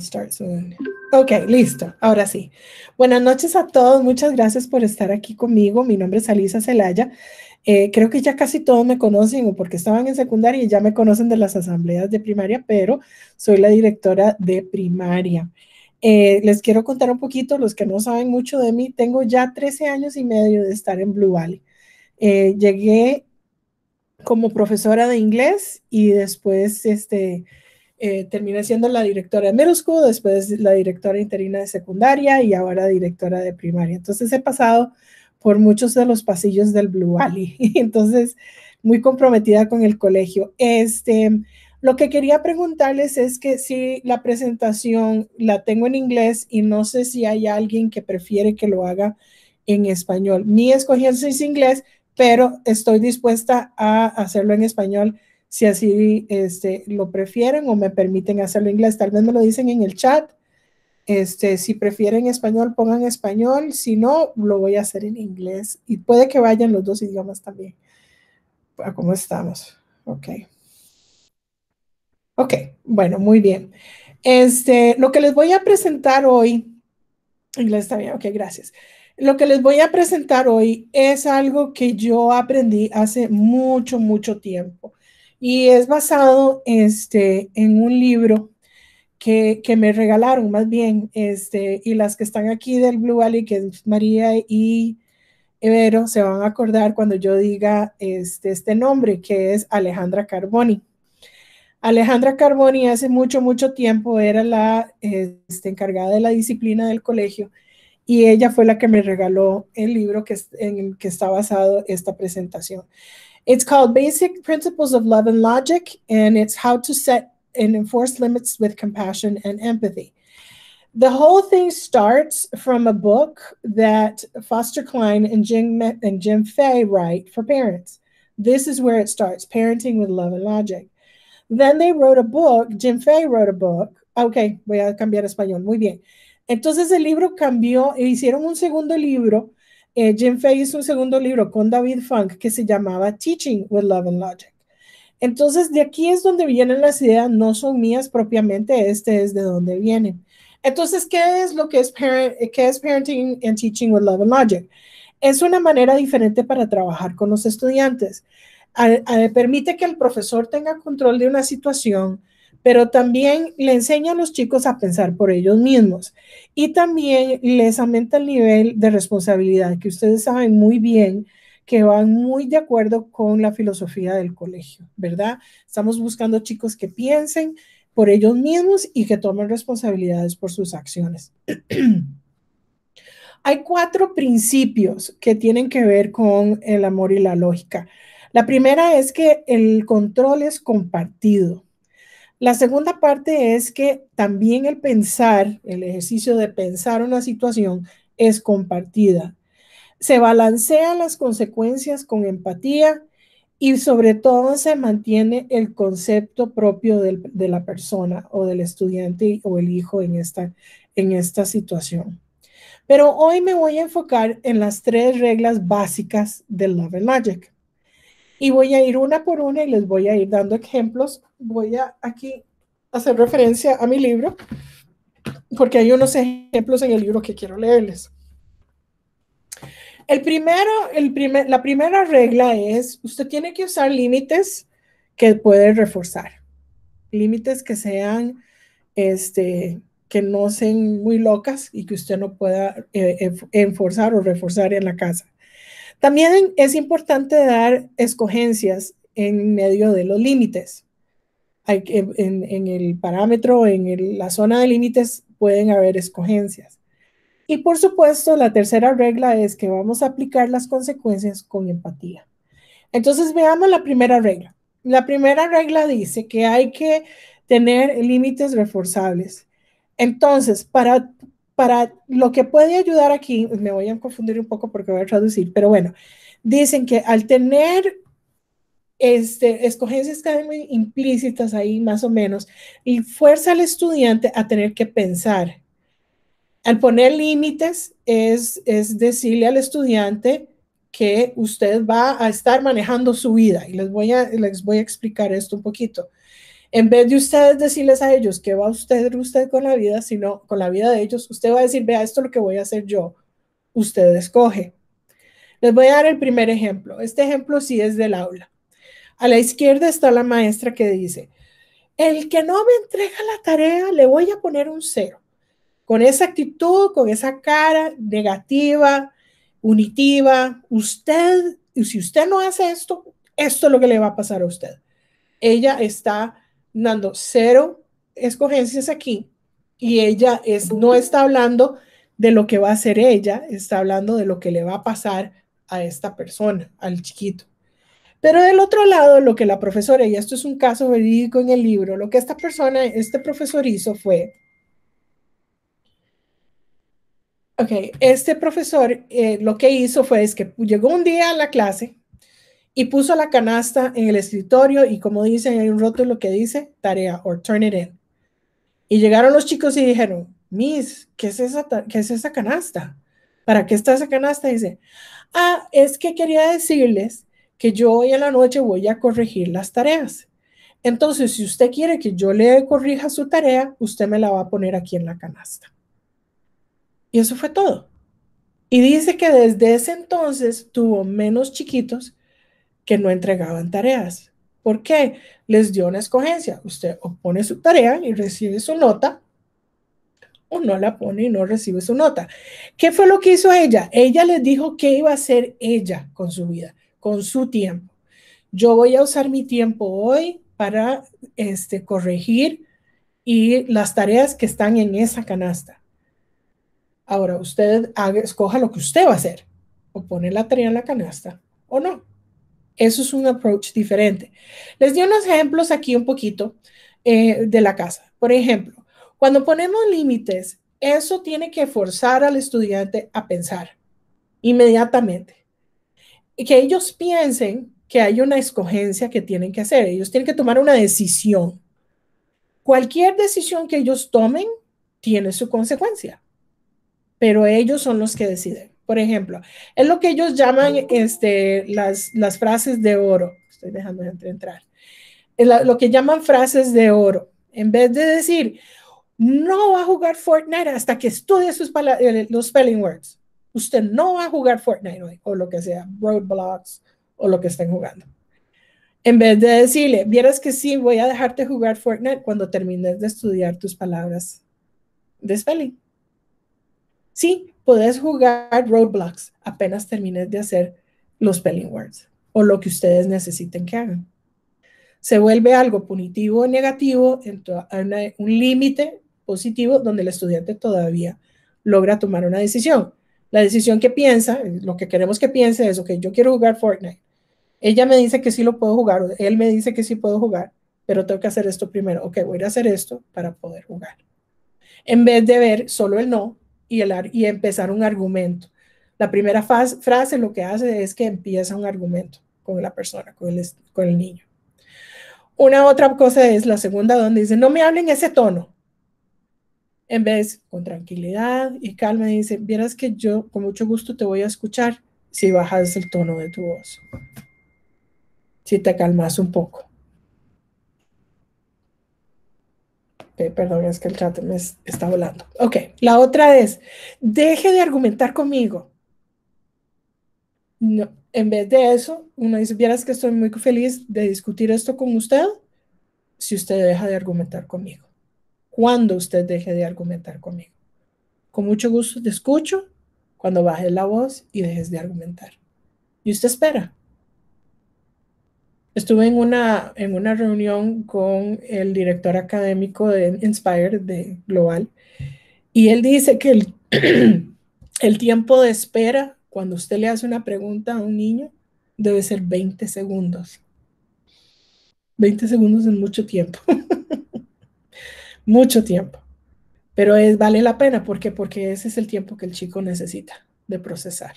start Ok, listo. Ahora sí. Buenas noches a todos. Muchas gracias por estar aquí conmigo. Mi nombre es Alisa Celaya. Eh, creo que ya casi todos me conocen o porque estaban en secundaria y ya me conocen de las asambleas de primaria, pero soy la directora de primaria. Eh, les quiero contar un poquito, los que no saben mucho de mí, tengo ya 13 años y medio de estar en Blue Valley. Eh, llegué como profesora de inglés y después este, eh, terminé siendo la directora de middle después la directora interina de secundaria y ahora directora de primaria. Entonces he pasado por muchos de los pasillos del Blue Valley. Entonces, muy comprometida con el colegio. Este, lo que quería preguntarles es que si la presentación la tengo en inglés y no sé si hay alguien que prefiere que lo haga en español. Mi escogencia es inglés, pero estoy dispuesta a hacerlo en español si así este, lo prefieren o me permiten hacerlo en inglés. Tal vez me lo dicen en el chat. Este, si prefieren español, pongan español. Si no, lo voy a hacer en inglés. Y puede que vayan los dos idiomas también. Ah, ¿Cómo estamos? Ok. Ok, bueno, muy bien. Este, lo que les voy a presentar hoy, inglés también, ok, gracias. Lo que les voy a presentar hoy es algo que yo aprendí hace mucho, mucho tiempo. Y es basado este, en un libro que, me regalaron más bien, este, y las que están aquí del Blue Valley, que es María y Evero, se van a acordar cuando yo diga este, este nombre, que es Alejandra Carboni. Alejandra Carboni hace mucho, mucho tiempo era la este, encargada de la disciplina del colegio y ella fue la que me regaló el libro que, en el que está basado esta presentación. It's called Basic Principles of Love and Logic, and it's how to set and enforce limits with compassion and empathy. The whole thing starts from a book that Foster Klein and Jim, and Jim Fay write for parents. This is where it starts parenting with love and logic. Then they wrote a book, Jim Fay wrote a book. Ah, okay, voy a cambiar español. Muy bien. Entonces el libro cambió e hicieron un segundo libro eh, Jim Fay hizo un segundo libro con David Funk que se llamaba Teaching with Love and Logic. Entonces, de aquí es donde vienen las ideas, no son mías propiamente, este es de donde vienen. Entonces, ¿qué es lo que es, eh, es Parenting and Teaching with Love and Logic? Es una manera diferente para trabajar con los estudiantes. permite que el profesor tenga control de una situación, pero también le enseña a los chicos a pensar por ellos mismos y también les aumenta el nivel de responsabilidad, que ustedes saben muy bien que van muy de acuerdo con la filosofía del colegio, ¿verdad? Estamos buscando chicos que piensen por ellos mismos y que tomen responsabilidades por sus acciones. Hay cuatro principios que tienen que ver con el amor y la lógica. La primera es que el control es compartido. La segunda parte es que también el pensar, el ejercicio de pensar una situación es compartida. Se balancean las consecuencias con empatía y sobre todo se mantiene el concepto propio de la persona o del estudiante o el hijo en esta, situación. Pero hoy me voy a enfocar en las tres reglas básicas del Love and y voy a ir una por una y les voy a ir dando ejemplos. Voy a aquí hacer referencia a mi libro, porque hay unos ejemplos en el libro que quiero leerles. El primero, el primer, la primera regla es, usted tiene que usar límites que puede reforzar. Límites que sean, este, que no sean muy locas y que usted no pueda eh, enforzar o reforzar en la casa. También es importante dar escogencias en medio de los límites. en, el parámetro, en la zona de límites, pueden haber escogencias. Y por supuesto, la tercera regla es que vamos a aplicar las consecuencias con empatía. Entonces, veamos la primera regla. La primera regla dice que hay que tener límites reforzables. Entonces, para para lo que puede ayudar aquí, me voy a confundir un poco porque voy a traducir, pero bueno, dicen que al tener este, escogencias implícitas ahí más o menos y fuerza al estudiante a tener que pensar. Al poner límites es, es decirle al estudiante que usted va a estar manejando su vida y les voy les voy a explicar esto un poquito. En vez de ustedes decirles a ellos qué va a usted, usted con la vida, sino con la vida de ellos, usted va a decir, vea, esto lo que voy a hacer yo. Usted escoge. Les voy a dar el primer ejemplo. Este ejemplo sí es del aula. A la izquierda está la maestra que dice, el que no me entrega la tarea le voy a poner un cero. Con esa actitud, con esa cara negativa, unitiva, usted, y si usted no hace esto, esto es lo que le va a pasar a usted. Ella está dando cero escogencias aquí y ella es, no está hablando de lo que va a hacer ella, está hablando de lo que le va a pasar a esta persona, al chiquito. Pero del otro lado, lo que la profesora, y esto es un caso verídico en el libro, lo que esta persona, este profesor hizo fue, ok, este profesor eh, lo que hizo fue es que llegó un día a la clase y puso la canasta en el escritorio y como dicen, hay un rótulo que dice tarea or turn it in. Y llegaron los chicos y dijeron, Miss, ¿qué es esa, es esa canasta? ¿Para qué está esa canasta? Y dice, ah, es que quería decirles que yo hoy en la noche voy a corregir las tareas. Entonces, si usted quiere que yo le corrija su tarea, usted me la va a poner aquí en la canasta. Y eso fue todo. Y dice que desde ese entonces tuvo menos chiquitos que no entregaban tareas. ¿Por qué? Les dio una escogencia. Usted o pone su tarea y recibe su nota, o no la pone y no recibe su nota. ¿Qué fue lo que hizo ella? Ella les dijo qué iba a hacer ella con su vida, con su tiempo. Yo voy a usar mi tiempo hoy para este, corregir y las tareas que están en esa canasta. Ahora, usted escoja lo que usted va a hacer, o pone la tarea en la canasta o no. Eso es un approach diferente. Les di unos ejemplos aquí un poquito eh, de la casa. Por ejemplo, cuando ponemos límites, eso tiene que forzar al estudiante a pensar inmediatamente. Y que ellos piensen que hay una escogencia que tienen que hacer. Ellos tienen que tomar una decisión. Cualquier decisión que ellos tomen tiene su consecuencia, pero ellos son los que deciden. Por ejemplo, es lo que ellos llaman este, las, las frases de oro. Estoy dejando de entrar. lo que llaman frases de oro. En vez de decir, no va a jugar Fortnite hasta que estudie sus los spelling words. Usted no va a jugar Fortnite hoy, o lo que sea, Roadblocks, o lo que estén jugando. En vez de decirle, vieras que sí, voy a dejarte jugar Fortnite cuando termines de estudiar tus palabras de spelling. Sí, Puedes jugar roadblocks apenas termines de hacer los spelling words o lo que ustedes necesiten que hagan. Se vuelve algo punitivo o negativo, un límite positivo donde el estudiante todavía logra tomar una decisión. La decisión que piensa, lo que queremos que piense es, ok, yo quiero jugar Fortnite. Ella me dice que sí lo puedo jugar, él me dice que sí puedo jugar, pero tengo que hacer esto primero. Ok, voy a hacer esto para poder jugar. En vez de ver solo el no, y, empezar un argumento. La primera frase lo que hace es que empieza un argumento con la persona, con el, con el niño. Una otra cosa es la segunda, donde dice, no me hablen ese tono. En vez, con tranquilidad y calma, dice, vieras que yo con mucho gusto te voy a escuchar si bajas el tono de tu voz. Si te calmas un poco. perdón, es que el chat me está volando. Ok, la otra es, deje de argumentar conmigo. No, en vez de eso, uno dice, vieras que estoy muy feliz de discutir esto con usted si usted deja de argumentar conmigo. Cuando usted deje de argumentar conmigo. Con mucho gusto te escucho cuando bajes la voz y dejes de argumentar. Y usted espera, Estuve en una, en una reunión con el director académico de Inspire, de Global, y él dice que el, el tiempo de espera cuando usted le hace una pregunta a un niño debe ser 20 segundos. 20 segundos es mucho tiempo. mucho tiempo. Pero es, vale la pena porque porque ese es el tiempo que el chico necesita de procesar.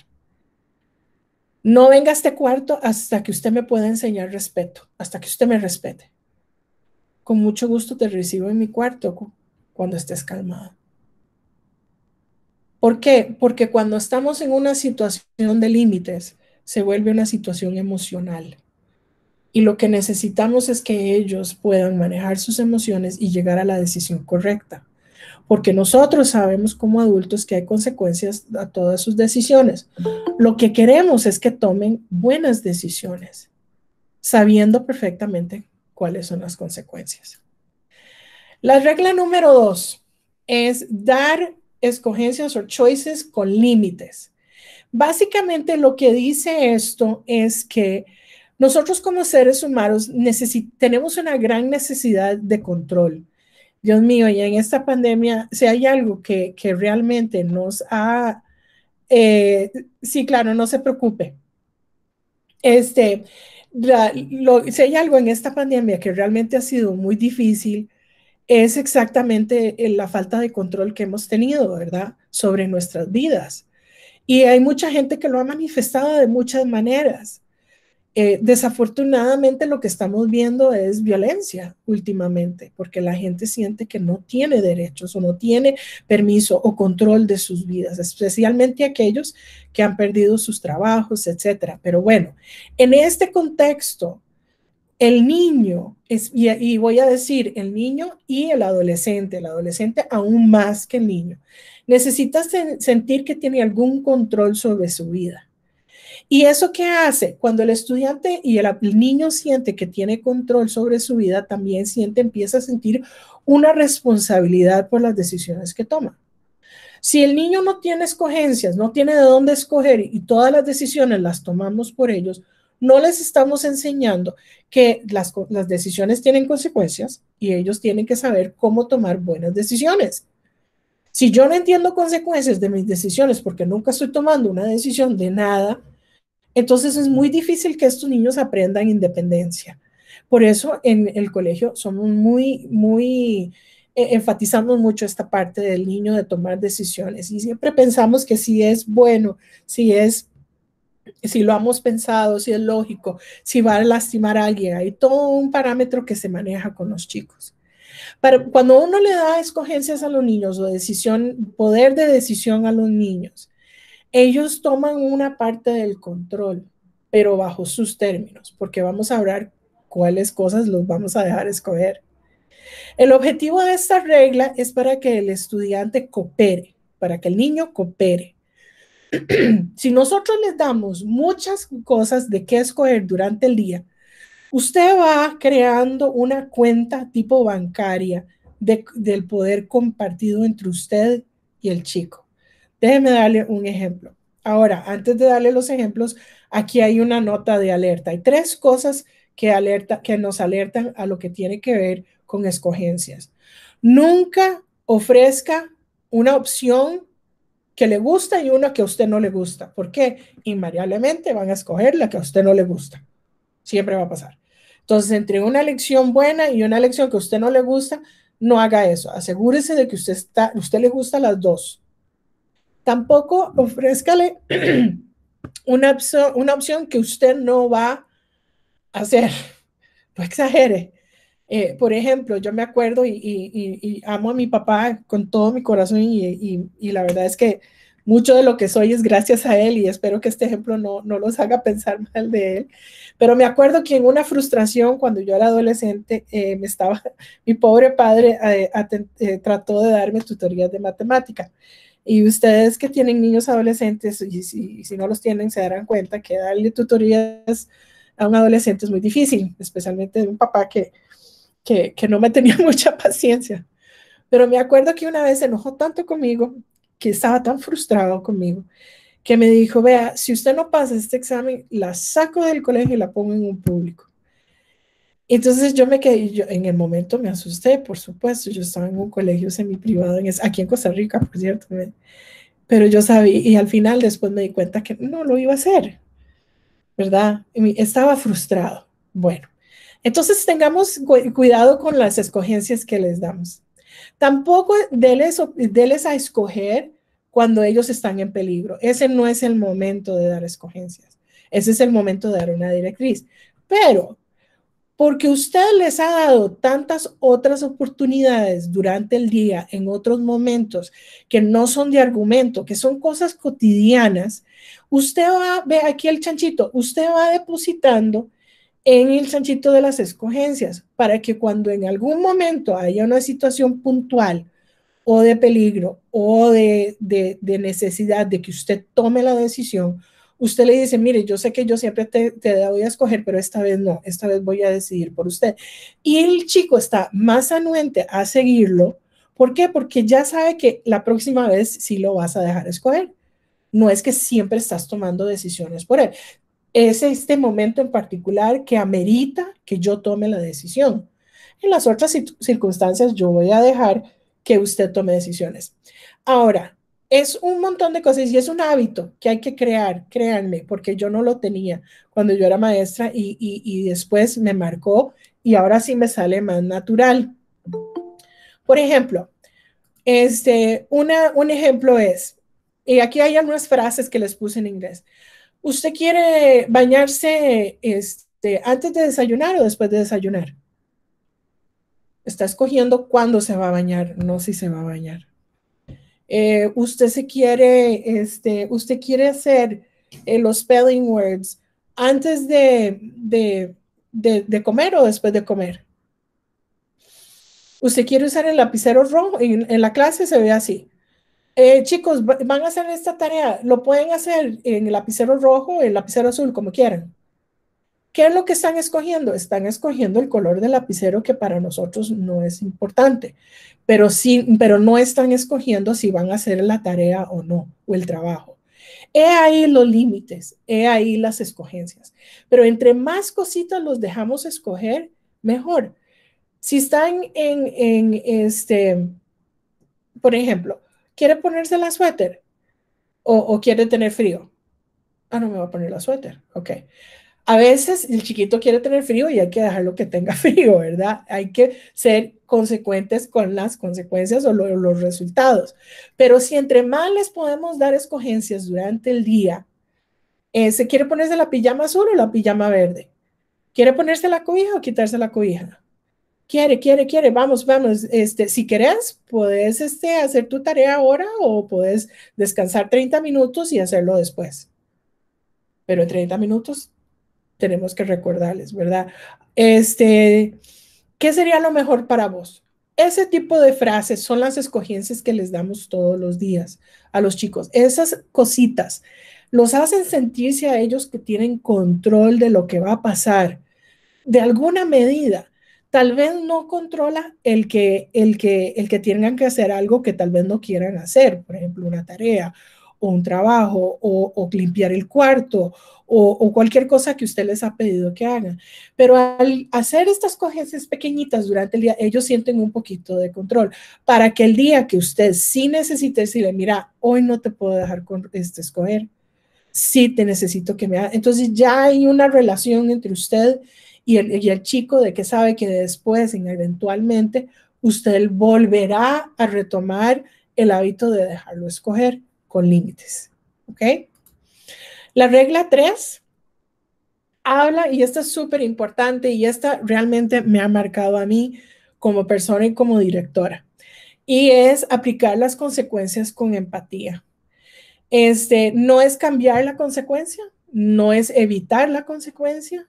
No venga a este cuarto hasta que usted me pueda enseñar respeto, hasta que usted me respete. Con mucho gusto te recibo en mi cuarto cuando estés calmado. ¿Por qué? Porque cuando estamos en una situación de límites, se vuelve una situación emocional. Y lo que necesitamos es que ellos puedan manejar sus emociones y llegar a la decisión correcta porque nosotros sabemos como adultos que hay consecuencias a todas sus decisiones. Lo que queremos es que tomen buenas decisiones, sabiendo perfectamente cuáles son las consecuencias. La regla número dos es dar escogencias o choices con límites. Básicamente lo que dice esto es que nosotros como seres humanos tenemos una gran necesidad de control Dios mío, y en esta pandemia, si hay algo que, realmente nos ha... Eh, sí, claro, no se preocupe. Este, lo, si hay algo en esta pandemia que realmente ha sido muy difícil, es exactamente eh, la falta de control que hemos tenido, ¿verdad? Sobre nuestras vidas. Y hay mucha gente que lo ha manifestado de muchas maneras. Eh, desafortunadamente lo que estamos viendo es violencia últimamente, porque la gente siente que no tiene derechos o no tiene permiso o control de sus vidas, especialmente aquellos que han perdido sus trabajos, etcétera. Pero bueno, en este contexto, el niño, y, voy a decir el niño y el adolescente, el adolescente aún más que el niño, necesita sentir que tiene algún control sobre su vida ¿Y eso qué hace? Cuando el estudiante y el, niño siente que tiene control sobre su vida, también siente, empieza a sentir una responsabilidad por las decisiones que toma. Si el niño no tiene escogencias, no tiene de dónde escoger y todas las decisiones las tomamos por ellos, no les estamos enseñando que las decisiones tienen consecuencias y ellos tienen que saber cómo tomar buenas decisiones. Si yo no entiendo consecuencias de mis decisiones porque nunca estoy tomando una decisión de nada, entonces es muy difícil que estos niños aprendan independencia. Por eso en el colegio somos muy, muy, eh, enfatizamos mucho esta parte del niño de tomar decisiones y siempre pensamos que si es bueno, si es, si lo hemos pensado, si es lógico, si va a lastimar a alguien, hay todo un parámetro que se maneja con los chicos. Pero cuando uno le da escogencias a los niños o decisión, poder de decisión a los niños, ellos toman una parte del control, pero bajo sus términos, porque vamos a hablar cuáles cosas los vamos a dejar escoger. El objetivo de esta regla es para que el estudiante coopere, para que el niño coopere. si nosotros les damos muchas cosas de qué escoger durante el día, usted va creando una cuenta tipo bancaria del poder compartido entre usted y el chico. Déjeme darle un ejemplo. Ahora, antes de darle los ejemplos, aquí hay una nota de alerta. Hay tres cosas que, alerta, que nos alertan a lo que tiene que ver con escogencias. Nunca ofrezca una opción que le gusta y una que a usted no le gusta, porque invariablemente van a escoger la que a usted no le gusta. Siempre va a pasar. Entonces, entre una elección buena y una elección que a usted no le gusta, no haga eso. Asegúrese de que usted está, usted le gusta las dos tampoco ofrézcale una, opción, que usted no va a hacer. No exagere. Eh, por ejemplo, yo me acuerdo y, amo a mi papá con todo mi corazón y, la verdad es que mucho de lo que soy es gracias a él y espero que este ejemplo no, no los haga pensar mal de él. Pero me acuerdo que en una frustración cuando yo era adolescente, eh, me estaba, mi pobre padre eh, trató de darme tutorías de matemática. Y ustedes que tienen niños adolescentes, y si, no los tienen, se darán cuenta que darle tutorías a un adolescente es muy difícil, especialmente de un papá que, que, que no me tenía mucha paciencia. Pero me acuerdo que una vez se enojó tanto conmigo, que estaba tan frustrado conmigo, que me dijo, vea, si usted no pasa este examen, la saco del colegio y la pongo en un público. Entonces yo me quedé, en el momento me asusté, por supuesto, yo estaba en un colegio semiprivado, en aquí en Costa Rica, por cierto, pero yo sabía, y al final después me di cuenta que no lo iba a hacer, ¿verdad? estaba frustrado. Bueno, entonces tengamos cuidado con las escogencias que les damos. Tampoco deles, deles a escoger cuando ellos están en peligro. Ese no es el momento de dar escogencias. Ese es el momento de dar una directriz. Pero porque usted les ha dado tantas otras oportunidades durante el día, en otros momentos, que no son de argumento, que son cosas cotidianas, usted va, ve aquí el chanchito, usted va depositando en el chanchito de las escogencias para que cuando en algún momento haya una situación puntual o de peligro o de, necesidad de que usted tome la decisión, usted le dice, mire, yo sé que yo siempre te, voy a escoger, pero esta vez no, esta vez voy a decidir por usted. Y el chico está más anuente a seguirlo. ¿Por qué? Porque ya sabe que la próxima vez sí lo vas a dejar escoger. No es que siempre estás tomando decisiones por él. Es este momento en particular que amerita que yo tome la decisión. En las otras circunstancias yo voy a dejar que usted tome decisiones. Ahora, es un montón de cosas y es un hábito que hay que crear, créanme, porque yo no lo tenía cuando yo era maestra y, después me marcó y ahora sí me sale más natural. Por ejemplo, este, una, un ejemplo es, y aquí hay algunas frases que les puse en inglés. ¿Usted quiere bañarse este, antes de desayunar o después de desayunar? Está escogiendo cuándo se va a bañar, no si se va a bañar. Eh, usted se quiere, este, usted quiere hacer eh, los spelling words antes de, comer o después de comer. Usted quiere usar el lapicero rojo, en, la clase se ve así. Eh, chicos, van a hacer esta tarea, lo pueden hacer en el lapicero rojo, el lapicero azul, como quieran. ¿Qué es lo que están escogiendo? Están escogiendo el color del lapicero que para nosotros no es importante, pero, sí, pero no están escogiendo si van a hacer la tarea o no, o el trabajo. He ahí los límites, he ahí las escogencias. Pero entre más cositas los dejamos escoger, mejor. Si están en, en este, por ejemplo, quiere ponerse la suéter o, quiere tener frío. Ah, no me va a poner la suéter. Ok. A veces el chiquito quiere tener frío y hay que dejarlo que tenga frío, ¿verdad? Hay que ser consecuentes con las consecuencias o los resultados. Pero si entre más les podemos dar escogencias durante el día, eh, ¿se quiere ponerse la pijama azul o la pijama verde? ¿Quiere ponerse la cobija o quitarse la cobija? Quiere, quiere, quiere, vamos, vamos. Este, si querés, puedes este, hacer tu tarea ahora o puedes descansar 30 minutos y hacerlo después. Pero en 30 minutos tenemos que recordarles, ¿verdad? Este, ¿qué sería lo mejor para vos? Ese tipo de frases son las escogencias que les damos todos los días a los chicos. Esas cositas los hacen sentirse a ellos que tienen control de lo que va a pasar. De alguna medida, tal vez no controla el que, el que, el que tengan que hacer algo que tal vez no quieran hacer, por ejemplo, una tarea o un trabajo o, limpiar el cuarto o, cualquier cosa que usted les ha pedido que hagan. Pero al hacer estas cosas pequeñitas durante el día, ellos sienten un poquito de control para que el día que usted sí necesite decirle, mira, hoy no te puedo dejar con este escoger, sí te necesito que me haga. Entonces ya hay una relación entre usted y y el chico de que sabe que después, eventualmente, usted volverá a retomar el hábito de dejarlo escoger con límites. ¿Ok? La regla 3 habla, y esta es súper importante, y esta realmente me ha marcado a mí como persona y como directora, y es aplicar las consecuencias con empatía. Este, no es cambiar la consecuencia, no es evitar la consecuencia,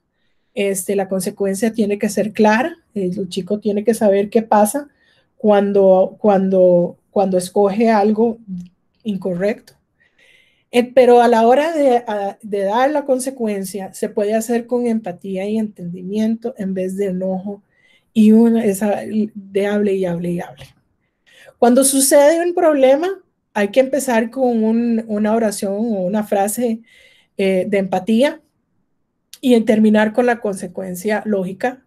este, la consecuencia tiene que ser clara, el chico tiene que saber qué pasa cuando, cuando, cuando escoge algo incorrecto. Eh, pero a la hora de, dar la consecuencia, se puede hacer con empatía y entendimiento en vez de enojo y una, esa, de hable y hable y hable. Cuando sucede un problema, hay que empezar con una oración o una frase eh, de empatía y terminar con la consecuencia lógica.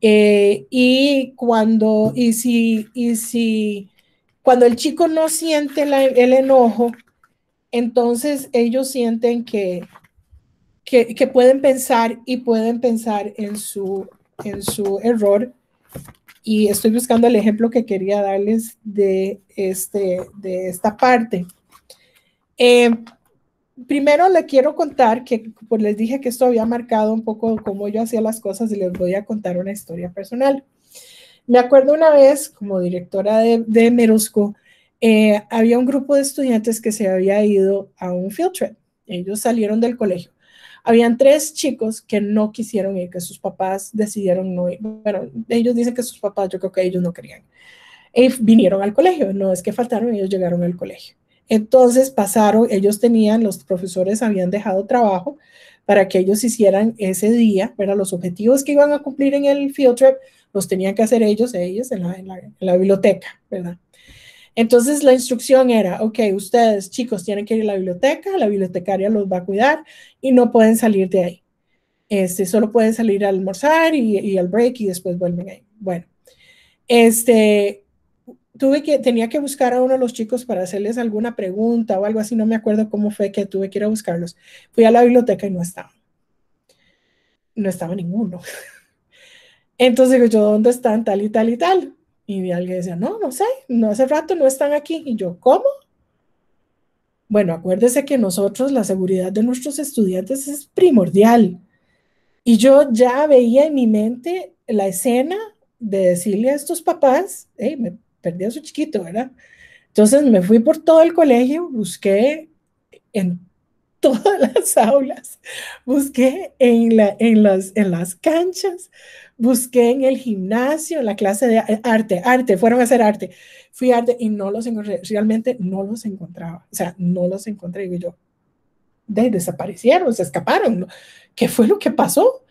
Eh, y cuando, y si, y si cuando el chico no siente el enojo, entonces ellos sienten que, que, pueden pensar y pueden pensar en su, en su error. Y estoy buscando el ejemplo que quería darles de, este, de esta parte. Eh, primero le quiero contar que pues, les dije que esto había marcado un poco cómo yo hacía las cosas y les voy a contar una historia personal. Me acuerdo una vez, como directora de, Merusco, eh, había un grupo de estudiantes que se había ido a un field trip. Ellos salieron del colegio. Habían tres chicos que no quisieron ir, que sus papás decidieron no ir. Bueno, ellos dicen que sus papás, yo creo que ellos no querían. Y vinieron al colegio, no es que faltaron, ellos llegaron al colegio. Entonces pasaron, ellos tenían, los profesores habían dejado trabajo para que ellos hicieran ese día, para Los objetivos que iban a cumplir en el field trip los tenían que hacer ellos, ellos en la, biblioteca, ¿verdad? Entonces la instrucción era, ok, ustedes chicos tienen que ir a la biblioteca, la bibliotecaria los va a cuidar y no pueden salir de ahí. Este, solo pueden salir a almorzar y, al break y después vuelven ahí. Bueno, este, tuve que, tenía que buscar a uno de los chicos para hacerles alguna pregunta o algo así, no me acuerdo cómo fue que tuve que ir a buscarlos. Fui a la biblioteca y no estaba. No estaba ninguno. Entonces digo yo, ¿dónde están tal y tal y tal? Y alguien decía, no, no sé, no hace rato no están aquí. Y yo, ¿cómo? Bueno, acuérdese que nosotros, la seguridad de nuestros estudiantes es primordial. Y yo ya veía en mi mente la escena de decirle a estos papás, hey, me perdí a su chiquito, ¿verdad? Entonces me fui por todo el colegio, busqué en todas las aulas, busqué en, la, en, las, en las canchas, busqué en el gimnasio, en la clase de arte, arte, fueron a hacer arte, fui arte y no los encontré, realmente no los encontraba, o sea, no los encontré, y yo, desaparecieron, se escaparon, ¿qué fue lo que pasó?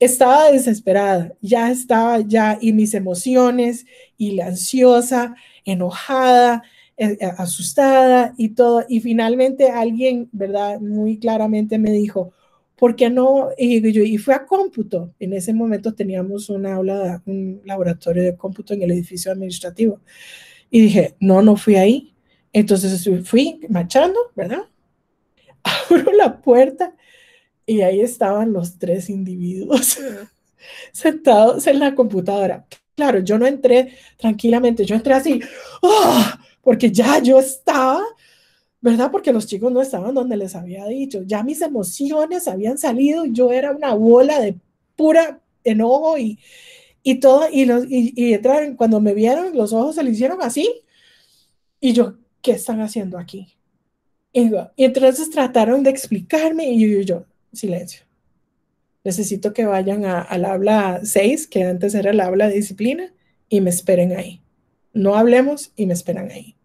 Estaba desesperada, ya estaba ya, y mis emociones, y la ansiosa, enojada, eh, eh, asustada y todo. Y finalmente alguien, ¿verdad? Muy claramente me dijo, ¿por qué no? Y, yo, fue a cómputo. En ese momento teníamos una aula, un laboratorio de cómputo en el edificio administrativo. Y dije, no, no fui ahí. Entonces fui marchando, ¿verdad? Abro la puerta y ahí estaban los tres individuos sentados en la computadora. Claro, yo no entré tranquilamente, yo entré así, ¡oh! porque ya yo estaba, ¿verdad? Porque los chicos no estaban donde les había dicho, ya mis emociones habían salido yo era una bola de pura enojo y, todo, y, los, cuando me vieron, los ojos se le hicieron así, y yo, ¿qué están haciendo aquí? Y, entonces trataron de explicarme y yo, yo silencio. Necesito que vayan al habla 6, que antes era el habla disciplina, y me esperen ahí no hablemos y me esperan ahí.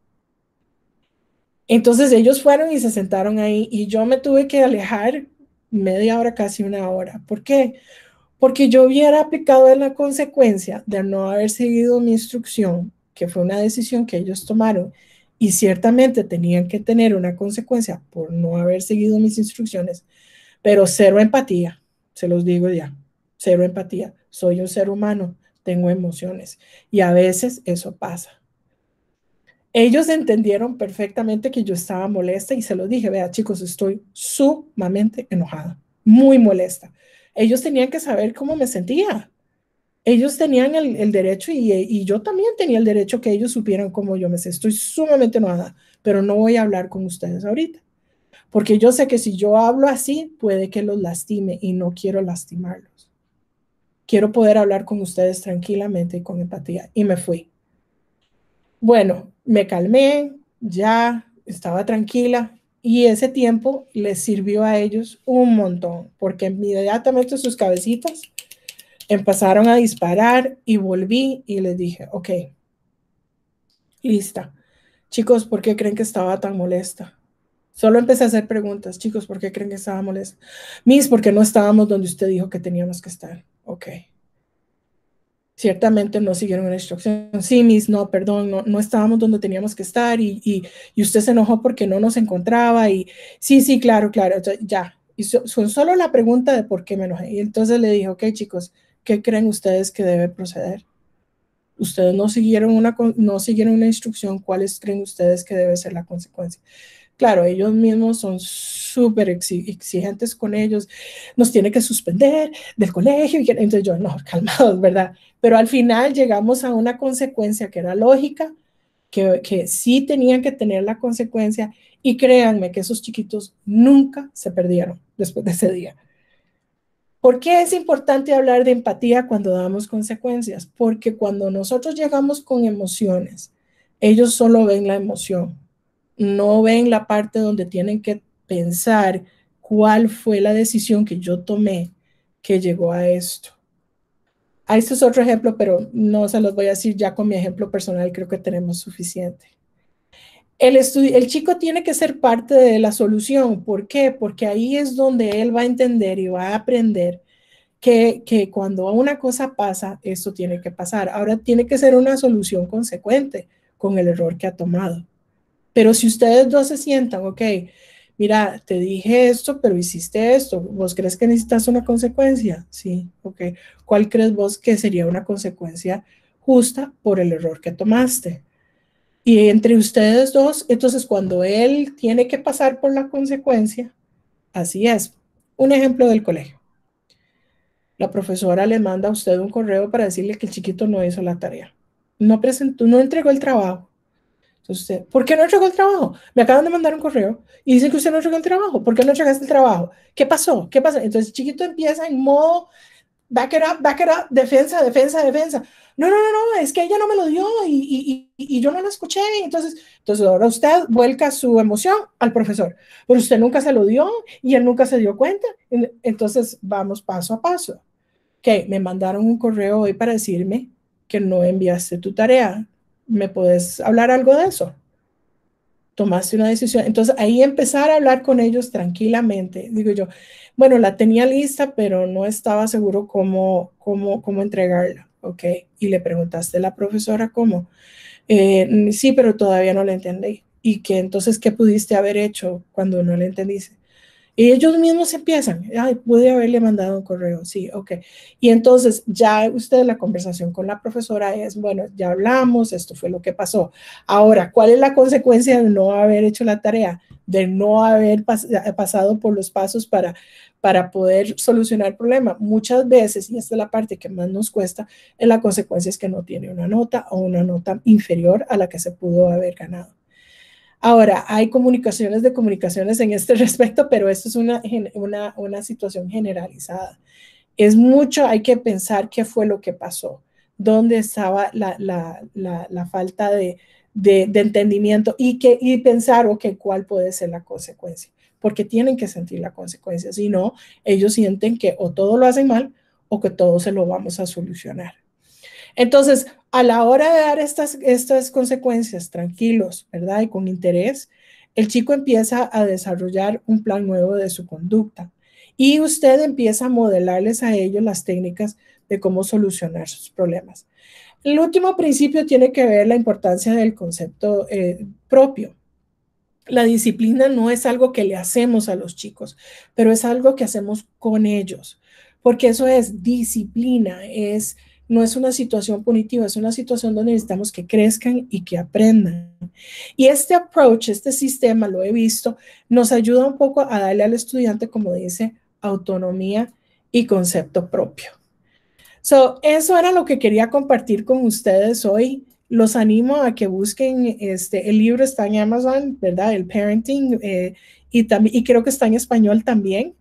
Entonces ellos fueron y se sentaron ahí y yo me tuve que alejar media hora, casi una hora. ¿Por qué? Porque yo hubiera aplicado la consecuencia de no haber seguido mi instrucción, que fue una decisión que ellos tomaron y ciertamente tenían que tener una consecuencia por no haber seguido mis instrucciones, pero cero empatía, se los digo ya, cero empatía. Soy un ser humano, tengo emociones. Y a veces eso pasa. Ellos entendieron perfectamente que yo estaba molesta y se lo dije, vea chicos, estoy sumamente enojada, muy molesta. Ellos tenían que saber cómo me sentía. Ellos tenían el, derecho y, y, yo también tenía el derecho que ellos supieran cómo yo me sentía. Estoy sumamente enojada, pero no voy a hablar con ustedes ahorita. Porque yo sé que si yo hablo así, puede que los lastime y no quiero lastimarlos quiero poder hablar con ustedes tranquilamente y con empatía. Y me fui. Bueno, me calmé, ya estaba tranquila y ese tiempo les sirvió a ellos un montón, porque inmediatamente sus cabecitas empezaron a disparar y volví y les dije, ok, lista. Chicos, ¿por qué creen que estaba tan molesta? Solo empecé a hacer preguntas, chicos, ¿por qué creen que estaba molesta? Mis, porque no estábamos donde usted dijo que teníamos que estar. Ok. Ciertamente no siguieron una instrucción. Sí, mis, no, perdón, no, no estábamos donde teníamos que estar y, y, usted se enojó porque no nos encontraba y sí, sí, claro, claro, ya. Y son solo la pregunta de por qué me enojé. Y entonces le dijo, ok, chicos, ¿qué creen ustedes que debe proceder? Ustedes no siguieron una, no siguieron una instrucción, ¿cuáles creen ustedes que debe ser la consecuencia? Claro, ellos mismos son súper exigentes con ellos, nos tiene que suspender del colegio, y entonces yo, no, calmados, ¿verdad? Pero al final llegamos a una consecuencia que era lógica, que, que sí tenían que tener la consecuencia, y créanme que esos chiquitos nunca se perdieron después de ese día. ¿Por qué es importante hablar de empatía cuando damos consecuencias? Porque cuando nosotros llegamos con emociones, ellos solo ven la emoción no ven la parte donde tienen que pensar cuál fue la decisión que yo tomé que llegó a esto. Ahí este es otro ejemplo, pero no se los voy a decir ya con mi ejemplo personal, creo que tenemos suficiente. El, chico tiene que ser parte de la solución. ¿Por qué? Porque ahí es donde él va a entender y va a aprender que, que cuando una cosa pasa, esto tiene que pasar. Ahora tiene que ser una solución consecuente con el error que ha tomado. Pero si ustedes dos se sientan, ok, mira, te dije esto, pero hiciste esto, ¿vos crees que necesitas una consecuencia? Sí, ok. ¿Cuál crees vos que sería una consecuencia justa por el error que tomaste? Y entre ustedes dos, entonces cuando él tiene que pasar por la consecuencia, así es. Un ejemplo del colegio. La profesora le manda a usted un correo para decirle que el chiquito no hizo la tarea. No presentó, no entregó el trabajo. Entonces usted, ¿por qué no entregó el trabajo? Me acaban de mandar un correo y dicen que usted no entregó el trabajo. ¿Por qué no entregaste el trabajo? ¿Qué pasó? ¿Qué pasó? Entonces chiquito empieza en modo back it up, back it up, defensa, defensa, defensa. No, no, no, no, es que ella no me lo dio y, y, y, yo no la escuché. Entonces, entonces ahora usted vuelca su emoción al profesor, pero usted nunca se lo dio y él nunca se dio cuenta. Entonces vamos paso a paso. Que me mandaron un correo hoy para decirme que no enviaste tu tarea. ¿me puedes hablar algo de eso? Tomaste una decisión. Entonces ahí empezar a hablar con ellos tranquilamente. Digo yo, bueno, la tenía lista, pero no estaba seguro cómo, cómo, cómo entregarla. Ok, y le preguntaste a la profesora cómo. Eh, sí, pero todavía no la entendí. ¿Y que entonces qué pudiste haber hecho cuando no la entendiste? Y ellos mismos empiezan, ay, pude haberle mandado un correo, sí, ok. Y entonces ya usted la conversación con la profesora es, bueno, ya hablamos, esto fue lo que pasó. Ahora, ¿cuál es la consecuencia de no haber hecho la tarea? De no haber eh, pasado por los pasos para, para poder solucionar el problema. Muchas veces, y esta es la parte que más nos cuesta, eh, la consecuencia es que no tiene una nota o una nota inferior a la que se pudo haber ganado. Ahora, hay comunicaciones de comunicaciones en este respecto, pero esto es una, una, una situación generalizada. Es mucho, hay que pensar qué fue lo que pasó, dónde estaba la, la, la, falta de, de, entendimiento y, que, y pensar, cuál puede ser la consecuencia, porque tienen que sentir la consecuencia, si no, ellos sienten que o todo lo hacen mal o que todo se lo vamos a solucionar. Entonces, a la hora de dar estas, estas consecuencias tranquilos, ¿verdad? Y con interés, el chico empieza a desarrollar un plan nuevo de su conducta y usted empieza a modelarles a ellos las técnicas de cómo solucionar sus problemas. El último principio tiene que ver la importancia del concepto eh, propio. La disciplina no es algo que le hacemos a los chicos, pero es algo que hacemos con ellos, porque eso es disciplina, es no es una situación punitiva, es una situación donde necesitamos que crezcan y que aprendan. Y este approach, este sistema, lo he visto, nos ayuda un poco a darle al estudiante, como dice, autonomía y concepto propio. So, eso era lo que quería compartir con ustedes hoy. Los animo a que busquen, este, el libro está en Amazon, ¿verdad? El Parenting, eh, y, y creo que está en español también.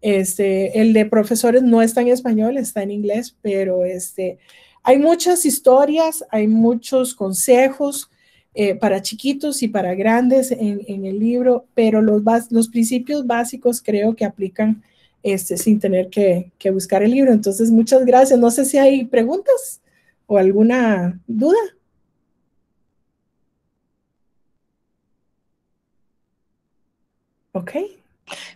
Este, el de profesores no está en español, está en inglés, pero este, hay muchas historias, hay muchos consejos eh, para chiquitos y para grandes en, el libro, pero los, los principios básicos creo que aplican este, sin tener que, buscar el libro. Entonces, muchas gracias. No sé si hay preguntas o alguna duda. Ok.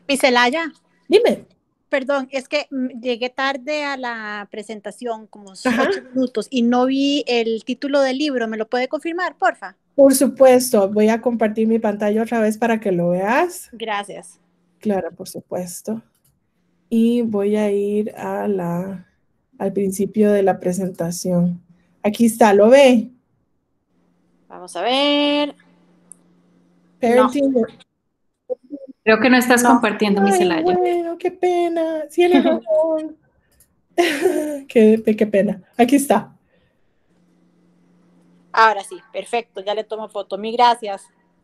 Picelaya, Dime. Perdón, es que mm, llegué tarde a la presentación, como ocho minutos, y no vi el título del libro. ¿Me lo puede confirmar, porfa? Por supuesto, voy a compartir mi pantalla otra vez para que lo veas. Gracias. Claro, por supuesto. Y voy a ir a la, al principio de la presentación. Aquí está, ¿lo ve? Vamos a ver. Parenting, Creo que no estás compartiendo mi celaya. Bueno, qué pena. Sí, el qué, qué pena. Aquí está. Ahora sí, perfecto, ya le tomo foto. Mi gracias.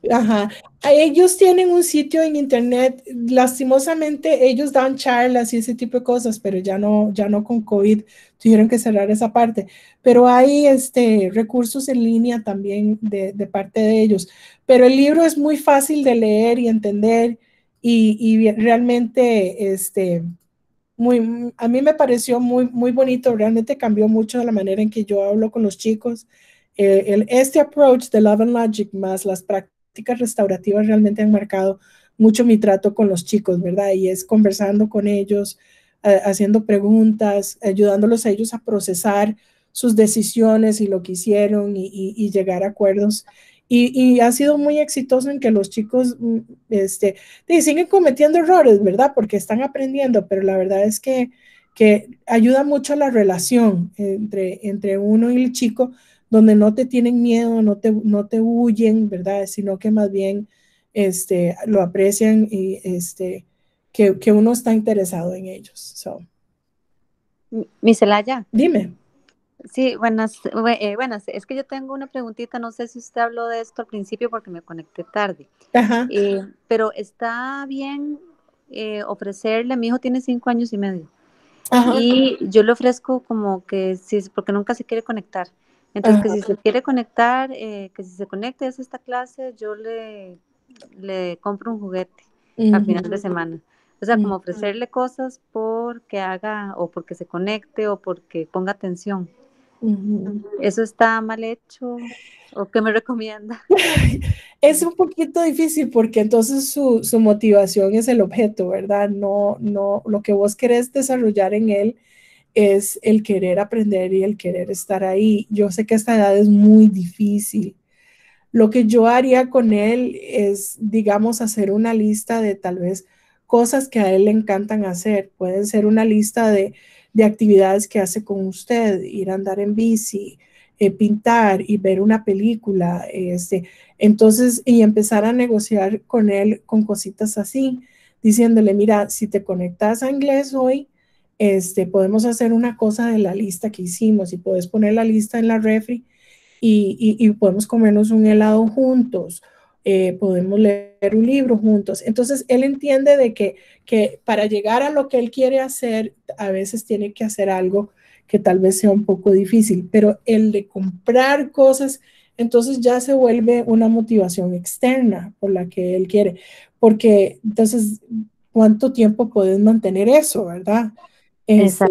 Ajá. Ah, ellos tienen un sitio en internet, lastimosamente ellos dan charlas y ese tipo de cosas, pero ya no, ya no con COVID tuvieron que cerrar esa parte. Pero hay este, recursos en línea también de, de parte de ellos. Pero el libro es muy fácil de leer y entender y, realmente, este, muy, a mí me pareció muy, muy bonito, realmente cambió mucho la manera en que yo hablo con los chicos. Eh, el, este approach de Love and Logic más las prácticas restaurativas realmente han marcado mucho mi trato con los chicos, ¿verdad? Y es conversando con ellos, eh, haciendo preguntas, ayudándolos a ellos a procesar sus decisiones y lo que hicieron y, y llegar a acuerdos y, ha sido muy exitoso en que los chicos mm, este, siguen cometiendo errores, ¿verdad? Porque están aprendiendo, pero la verdad es que, que ayuda mucho la relación entre, entre uno y el chico, donde no te tienen miedo, no te, no te huyen, ¿verdad? Sino que más bien este, lo aprecian y este, que, uno está interesado en ellos. So. Miselaya. Dime. Sí, buenas, buenas. Eh, es que yo tengo una preguntita, no sé si usted habló de esto al principio porque me conecté tarde. Eh, pero está bien eh, ofrecerle, mi hijo tiene cinco años y medio. Y yo le ofrezco como que, si, porque nunca se quiere conectar. Entonces, que si se quiere conectar, eh, que si se conecte hace esta clase, yo le, le compro un juguete al final de semana. O sea, como ofrecerle cosas porque haga o porque se conecte o porque ponga atención. ¿Eso está mal hecho? ¿O qué me recomienda? es un poquito difícil porque entonces su, su, motivación es el objeto, ¿verdad? No, no, lo que vos querés desarrollar en él es el querer aprender y el querer estar ahí. Yo sé que esta edad es muy difícil. Lo que yo haría con él es, digamos, hacer una lista de tal vez cosas que a él le encantan hacer. Pueden ser una lista de de actividades que hace con usted, ir a andar en bici, eh, pintar y ver una película, este, entonces, y empezar a negociar con él con cositas así, diciéndole, mira, si te conectas a inglés hoy, este, podemos hacer una cosa de la lista que hicimos y puedes poner la lista en la refri y, y podemos comernos un helado juntos eh, podemos leer un libro juntos. Entonces, él entiende de que, que para llegar a lo que él quiere hacer, a veces tiene que hacer algo que tal vez sea un poco difícil, pero el de comprar cosas, entonces ya se vuelve una motivación externa por la que él quiere, porque entonces, ¿cuánto tiempo puedes mantener eso, verdad? Este,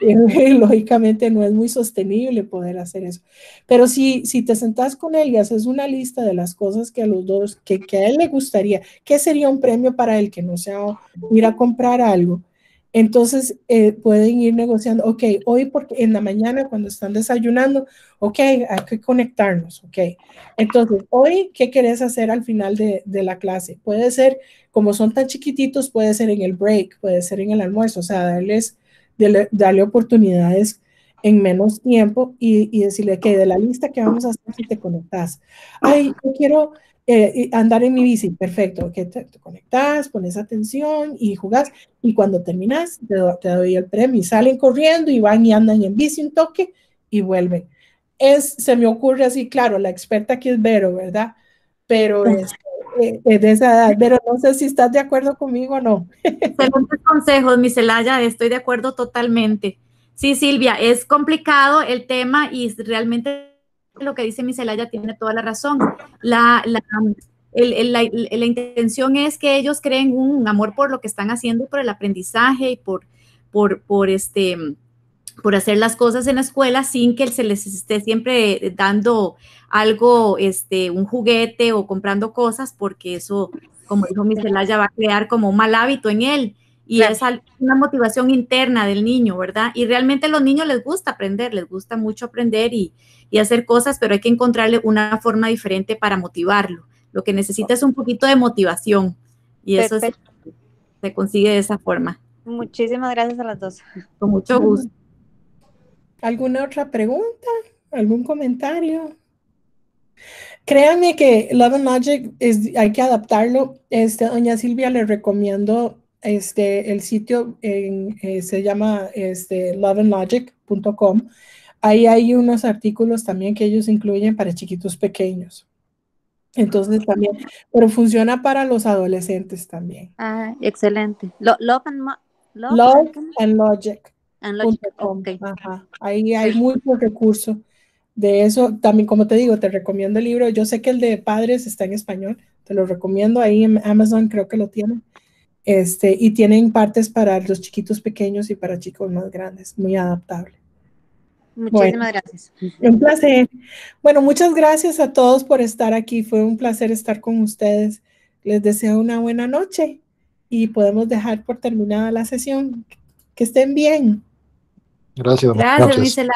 lógicamente no es muy sostenible poder hacer eso. Pero si, si te sentás con él y haces una lista de las cosas que a los dos, que, a él le gustaría, ¿qué sería un premio para él que no sea ir a comprar algo? Entonces eh, pueden ir negociando, ok, hoy porque en la mañana cuando están desayunando, ok, hay que conectarnos, ok. Entonces, hoy, ¿qué querés hacer al final de, de la clase? Puede ser, como son tan chiquititos, puede ser en el break, puede ser en el almuerzo, o sea, darles de darle oportunidades en menos tiempo y, decirle que de la lista que vamos a hacer si te conectas. Ay, yo quiero eh, andar en mi bici, perfecto, que te, conectás, conectas, pones atención y jugas. y cuando terminas te, doy el premio y salen corriendo y van y andan en bici un toque y vuelven. Es, se me ocurre así, claro, la experta que es Vero, ¿verdad? Pero es, eh, eh, de esa pero no sé si estás de acuerdo conmigo o no. Excelentes consejos, mi Celaya, estoy de acuerdo totalmente. Sí, Silvia, es complicado el tema y realmente lo que dice mi Celaya tiene toda la razón. La, la, la intención es que ellos creen un amor por lo que están haciendo, por el aprendizaje y por, por, por este por hacer las cosas en la escuela sin que él se les esté siempre eh, dando algo, este, un juguete o comprando cosas, porque eso, como dijo ya va a crear como un mal hábito en él. Y es una motivación interna del niño, ¿verdad? Y realmente a los niños les gusta aprender, les gusta mucho aprender y, hacer cosas, pero hay que encontrarle una forma diferente para motivarlo. Lo que necesita es un poquito de motivación y eso se, se consigue de esa forma. Muchísimas gracias a las dos. Con mucho gusto. ¿Alguna otra pregunta? ¿Algún comentario? Créanme que Love and Magic es, hay que adaptarlo. Este, doña Silvia, le recomiendo este, el sitio, en, eh, se llama este, loveandlogic.com. Ahí hay unos artículos también que ellos incluyen para chiquitos pequeños. Entonces también, pero funciona para los adolescentes también. Ah, excelente. love and Logic. Ahí hay mucho recurso De eso, también como te digo, te recomiendo el libro. Yo sé que el de padres está en español, te lo recomiendo ahí en Amazon, creo que lo tienen. Este, y tienen partes para los chiquitos pequeños y para chicos más grandes, muy adaptable. Muchísimas gracias. Un placer. Bueno, muchas gracias a todos por estar aquí. Fue un placer estar con ustedes. Les deseo una buena noche y podemos dejar por terminada la sesión. Que estén bien. Gracias. Gracias, Gisela.